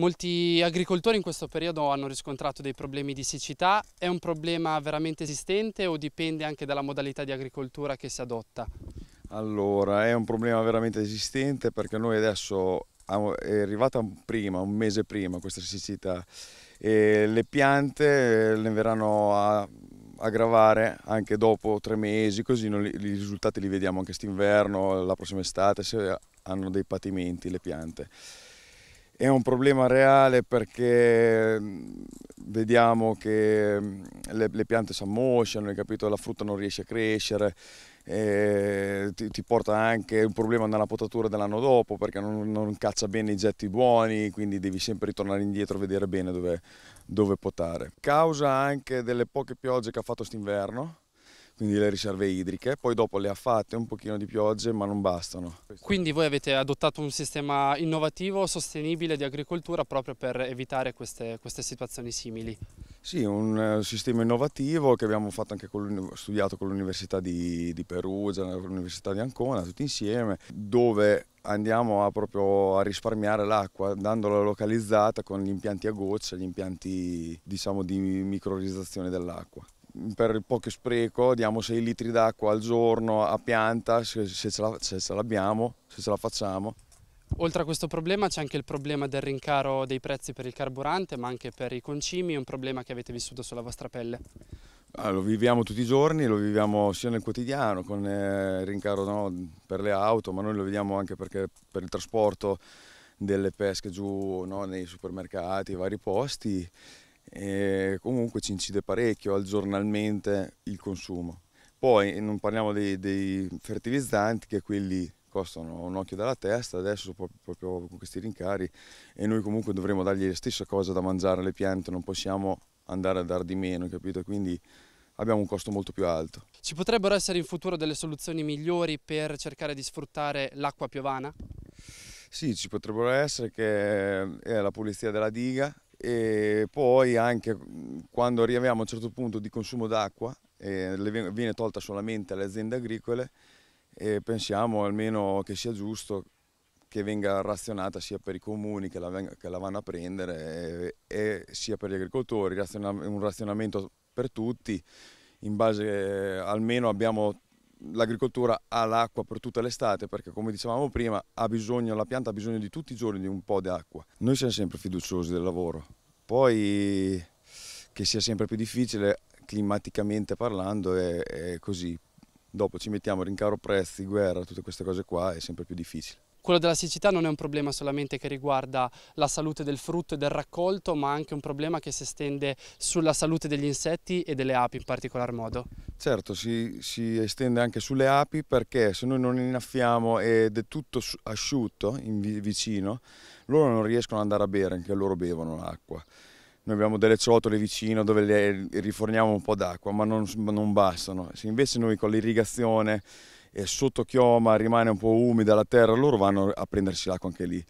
Molti agricoltori in questo periodo hanno riscontrato dei problemi di siccità, è un problema veramente esistente o dipende anche dalla modalità di agricoltura che si adotta? Allora, è un problema veramente esistente perché noi adesso è arrivata prima, un mese prima questa siccità e le piante eh, le verranno a aggravare anche dopo tre mesi, così i risultati li vediamo anche quest'inverno, la prossima estate, se hanno dei patimenti le piante. È un problema reale perché mm, vediamo che mm, le, le piante si ammosciano, la frutta non riesce a crescere, eh, ti, ti, porta anche un problema nella potatura dell'anno dopo perché non, non, caccia bene i getti buoni, quindi devi sempre ritornare indietro e vedere bene dove, dove potare. Causa anche delle poche piogge che ha fatto st'inverno, quindi le riserve idriche, poi dopo le ha fatte un pochino di piogge ma non bastano. Quindi voi avete adottato un sistema innovativo, sostenibile di agricoltura proprio per evitare queste, queste situazioni simili? Sì, un eh, sistema innovativo che abbiamo con studiato con l'Università di, di, Perugia, l'Università di Ancona, tutti insieme, dove andiamo a, proprio a risparmiare l'acqua, dandola localizzata con gli impianti a goccia, gli impianti diciamo, di microrizzazione dell'acqua per poco spreco diamo 6 litri d'acqua al giorno a pianta se, se ce l'abbiamo, se, se ce la facciamo. Oltre a questo problema c'è anche il problema del rincaro dei prezzi per il carburante ma anche per i concimi, un problema che avete vissuto sulla vostra pelle. Ah, lo viviamo tutti i giorni, lo viviamo sia nel quotidiano con il eh, rincaro no, per le auto ma noi lo vediamo anche perché per il trasporto delle pesche giù no, nei supermercati, vari posti e comunque ci incide parecchio al giornalmente il consumo. Poi non parliamo dei, dei fertilizzanti che quelli costano un occhio dalla testa adesso proprio con questi rincari e noi comunque dovremo dargli la stessa cosa da mangiare alle piante, non possiamo andare a dar di meno, capito? Quindi abbiamo un costo molto più alto. Ci potrebbero essere in futuro delle soluzioni migliori per cercare di sfruttare l'acqua piovana? Sì, ci potrebbero essere che è la pulizia della diga, e poi anche mm, quando arriviamo a un certo punto di consumo d'acqua, eh, e viene tolta solamente alle aziende agricole, e pensiamo almeno che sia giusto che venga razionata sia per i comuni che la, che la vanno a prendere e, e, sia per gli agricoltori, un razionamento per tutti, in base eh, almeno abbiamo l'agricoltura ha l'acqua per tutta l'estate perché come dicevamo prima bisogno, la pianta ha bisogno di tutti i giorni di un po' di acqua. Noi siamo sempre fiduciosi del lavoro, poi che sia sempre più difficile climaticamente parlando è, è così. Dopo ci mettiamo rincaro prezzi, guerra, tutte queste cose qua è sempre più difficile. Quello della siccità non è un problema solamente che riguarda la salute del frutto e del raccolto, ma anche un problema che si estende sulla salute degli insetti e delle api in particolar modo. Certo, si, si estende anche sulle api perché se noi non innaffiamo ed è tutto asciutto vicino, loro non riescono ad andare a bere, anche loro bevono l'acqua. Noi abbiamo delle ciotole vicino dove le riforniamo un po' d'acqua, ma non, non bastano. Se invece noi con l'irrigazione sotto chioma rimane un po' umida la terra, loro vanno a prendersi l'acqua anche lì.